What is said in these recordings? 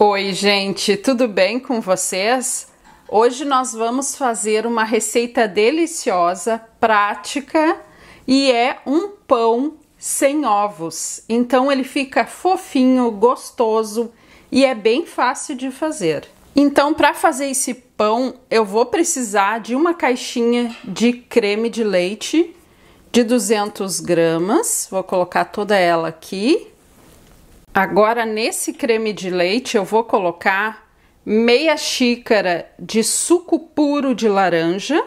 Oi, gente, tudo bem com vocês? Hoje nós vamos fazer uma receita deliciosa, prática e é um pão sem ovos. Então ele fica fofinho, gostoso e é bem fácil de fazer. Então, para fazer esse pão, eu vou precisar de uma caixinha de creme de leite de 200 gramas. Vou colocar toda ela aqui Agora, nesse creme de leite, eu vou colocar meia xícara de suco puro de laranja.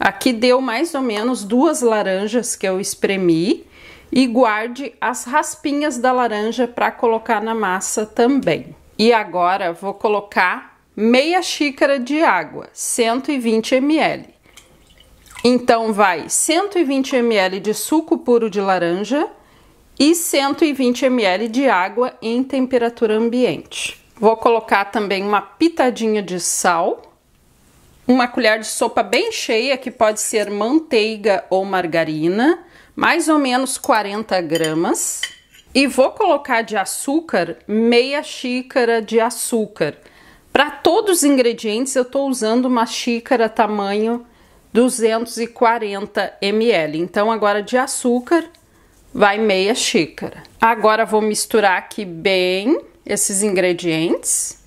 Aqui deu mais ou menos duas laranjas que eu espremi e guarde as raspinhas da laranja para colocar na massa também. E agora vou colocar meia xícara de água, 120 ml. Então vai 120 ml de suco puro de laranja, e 120 ml de água em temperatura ambiente. Vou colocar também uma pitadinha de sal, uma colher de sopa bem cheia, que pode ser manteiga ou margarina, mais ou menos 40 gramas. E vou colocar de açúcar meia xícara de açúcar. Para todos os ingredientes, eu estou usando uma xícara tamanho 240 ml. Então, agora de açúcar, vai meia xícara. Agora vou misturar aqui bem esses ingredientes.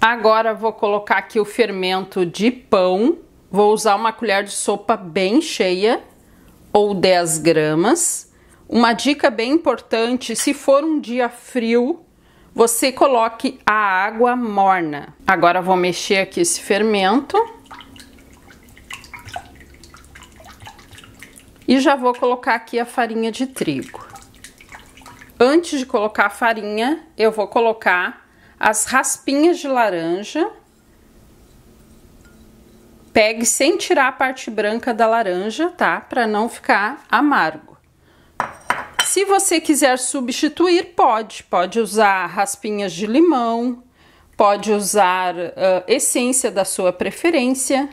Agora vou colocar aqui o fermento de pão. Vou usar uma colher de sopa bem cheia, ou 10 gramas. Uma dica bem importante: se for um dia frio, você coloque a água morna. Agora vou mexer aqui esse fermento. E já vou colocar aqui a farinha de trigo. Antes de colocar a farinha, eu vou colocar as raspinhas de laranja. Pegue sem tirar a parte branca da laranja, tá? Para não ficar amargo. Se você quiser substituir, pode. Pode usar raspinhas de limão, pode usar uh, essência da sua preferência.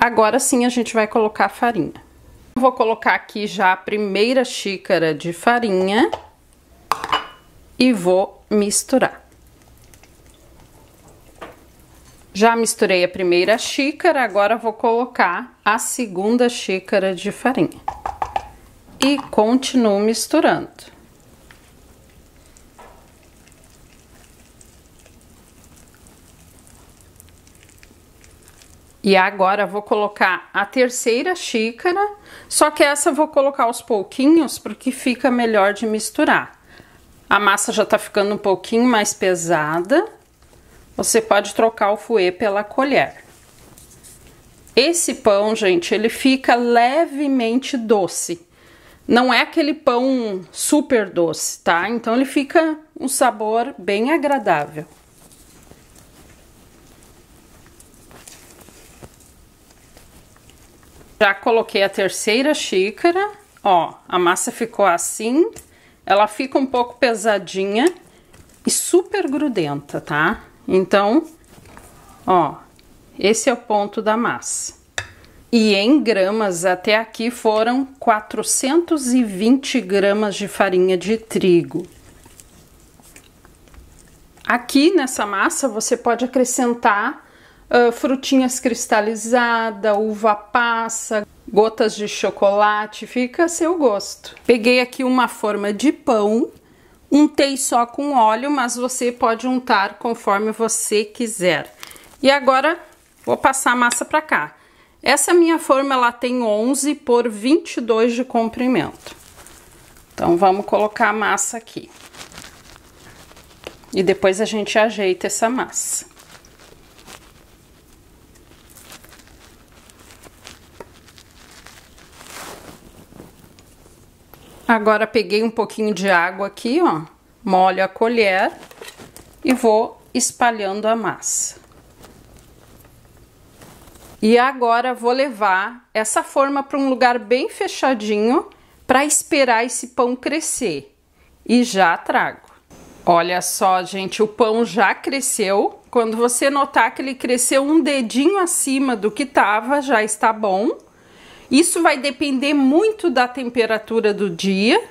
Agora sim a gente vai colocar a farinha. Vou colocar aqui já a primeira xícara de farinha e vou misturar. Já misturei a primeira xícara, agora vou colocar a segunda xícara de farinha. E continuo misturando. E agora vou colocar a terceira xícara, só que essa vou colocar aos pouquinhos porque fica melhor de misturar. A massa já tá ficando um pouquinho mais pesada. Você pode trocar o fouet pela colher. Esse pão, gente, ele fica levemente doce. Não é aquele pão super doce, tá? Então ele fica um sabor bem agradável. Já coloquei a terceira xícara, ó, a massa ficou assim, ela fica um pouco pesadinha e super grudenta, tá? Então, ó, esse é o ponto da massa. E em gramas, até aqui foram 420 gramas de farinha de trigo. Aqui nessa massa, você pode acrescentar ah, frutinhas cristalizadas, uva passa, gotas de chocolate, fica a seu gosto. Peguei aqui uma forma de pão, untei só com óleo, mas você pode untar conforme você quiser. E agora vou passar a massa para cá. Essa minha forma ela tem 11 por 22 de comprimento. Então vamos colocar a massa aqui. E depois a gente ajeita essa massa. Agora peguei um pouquinho de água aqui, ó, molho a colher e vou espalhando a massa. E agora vou levar essa forma para um lugar bem fechadinho para esperar esse pão crescer. E já trago. Olha só, gente, o pão já cresceu. Quando você notar que ele cresceu um dedinho acima do que estava, já está bom. Isso vai depender muito da temperatura do dia,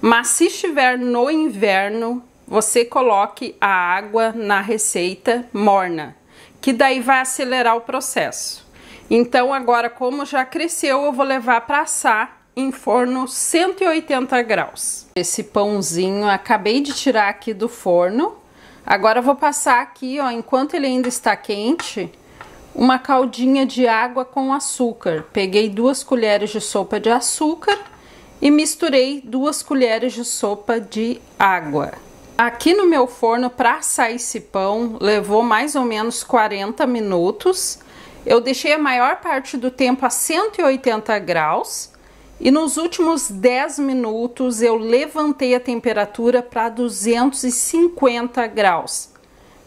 mas se estiver no inverno, você coloque a água na receita morna, que daí vai acelerar o processo. Então agora como já cresceu, eu vou levar para assar em forno 180 graus. Esse pãozinho acabei de tirar aqui do forno. Agora vou passar aqui, ó, enquanto ele ainda está quente, uma caldinha de água com açúcar. Peguei duas colheres de sopa de açúcar e misturei duas colheres de sopa de água. Aqui no meu forno, para assar esse pão, levou mais ou menos 40 minutos. Eu deixei a maior parte do tempo a 180 graus e nos últimos 10 minutos eu levantei a temperatura para 250 graus,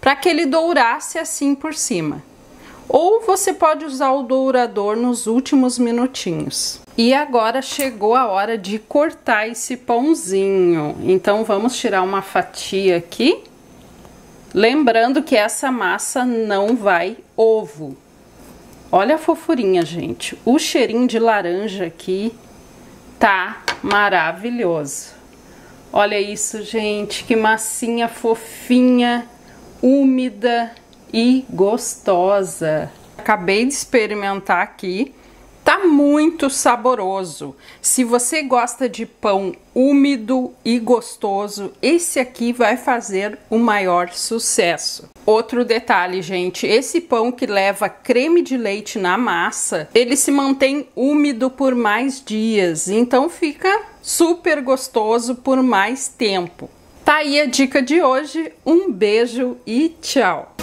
para que ele dourasse assim por cima ou você pode usar o dourador nos últimos minutinhos. E agora chegou a hora de cortar esse pãozinho. Então vamos tirar uma fatia aqui. Lembrando que essa massa não vai ovo. Olha a fofurinha, gente. O cheirinho de laranja aqui tá maravilhoso. Olha isso, gente, que massinha fofinha, úmida e gostosa. Acabei de experimentar aqui. Tá muito saboroso. Se você gosta de pão úmido e gostoso, esse aqui vai fazer o maior sucesso. Outro detalhe, gente, esse pão que leva creme de leite na massa, ele se mantém úmido por mais dias, então fica super gostoso por mais tempo. Tá aí a dica de hoje. Um beijo e tchau.